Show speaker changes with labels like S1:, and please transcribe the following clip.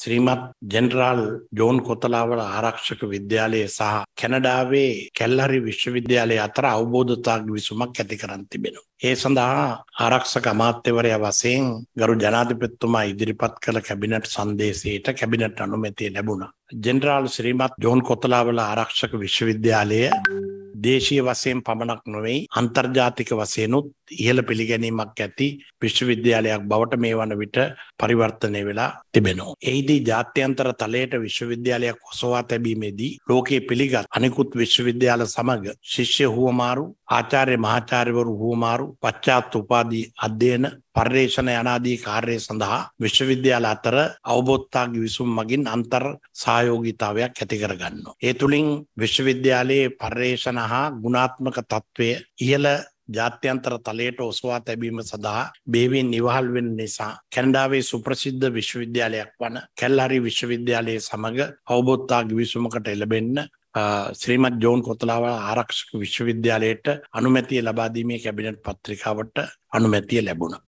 S1: ශ්‍රීමත් general John Kotelawala ආරක්ෂක විද්‍යාලය සහ කැනඩාවේ කැල්හරි විශ්වවිද්‍යාලය අතර අවබෝධතාක් විසුමක් ඇති කරන් තිබෙනවා. ඒ සඳහා ආරක්ෂක අමාත්‍යවරය වසයෙන් ගරු ජනාධිපත්තුමා ඉදිරිපත් කළ කැබිනට් සන්දේශයට කැබිනට් අනුමැතිය ලැබුණා. ජෙනරාල් ශ්‍රීමත් ජෝන් කොතලාවල ආරක්ෂක විශ්වවිද්‍යාලය දේශීය වශයෙන් පමණක් නොවේ අන්තර්ජාතික වශයෙන්ුත් ඉහළ පිළිගැනීමක් ඇති විශ්වවිද්‍යාලයක් බවට මේ වන විට පරිවර්තනය වෙලා තිබෙනවා. එහිදී ජාත්‍යන්තර තලයට විශ්වවිද්‍යාලයක් ඔසවා තැබීමේදී ලෝකයේ පිළිගත් අනෙකුත් විශ්වවිද්‍යාල සමග ශිෂ්‍ය හුවමාරු ආචාර්ය මහාචාර්යවරු හුවමාරු පශ්චාත් උපාදී අධ්‍යයන පර්යේෂණ යනාදී කාර්ය සඳහා විශ්වවිද්‍යාල අතර අවබෝධතා විසුම් මගින් අන්තර් සහයෝගීතාවයක් ඇති කරගන්නවා. ඒ තුලින් විශ්වවිද්‍යාලයේ පර්යේෂණ හා ගුණාත්මක తත්වය ඉහළ ජාත්‍යන්තර තලයට ඔසවා තැබීම සඳහා බේවෙන් නිවහල් වෙන නිසා කැනඩාවේ සුප්‍රසිද්ධ විශ්වවිද්‍යාලයක් වන කැල්හරි විශ්වවිද්‍යාලයේ සමග අවබෝධතා ගිවිසුමකට එළබෙන්න ශ්‍රීමත් ජෝන් කොතලාව ආරක්ෂක විශ්වවිද්‍යාලයට අනුමැතිය ලබාදීමේ කැබිනට් පත්‍රිකාවට අනුමැතිය ලැබුණා.